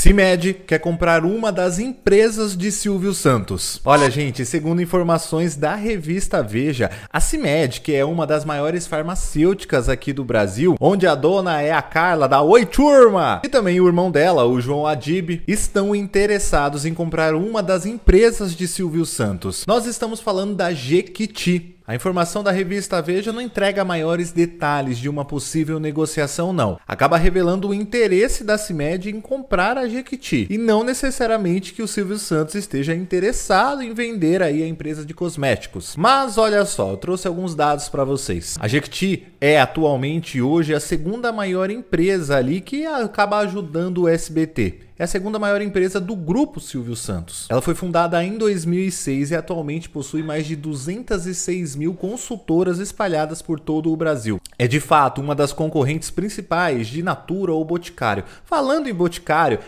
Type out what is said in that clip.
CIMED quer comprar uma das empresas de Silvio Santos. Olha, gente, segundo informações da revista Veja, a CIMED, que é uma das maiores farmacêuticas aqui do Brasil, onde a dona é a Carla da Oi Turma, e também o irmão dela, o João Adib, estão interessados em comprar uma das empresas de Silvio Santos. Nós estamos falando da Jequiti, a informação da revista Veja não entrega maiores detalhes de uma possível negociação, não. Acaba revelando o interesse da CIMED em comprar a Jequiti. E não necessariamente que o Silvio Santos esteja interessado em vender aí a empresa de cosméticos. Mas olha só, eu trouxe alguns dados para vocês. A Jequiti é atualmente hoje a segunda maior empresa ali que acaba ajudando o SBT é a segunda maior empresa do grupo Silvio Santos. Ela foi fundada em 2006 e atualmente possui mais de 206 mil consultoras espalhadas por todo o Brasil. É de fato uma das concorrentes principais de Natura ou Boticário. Falando em Boticário,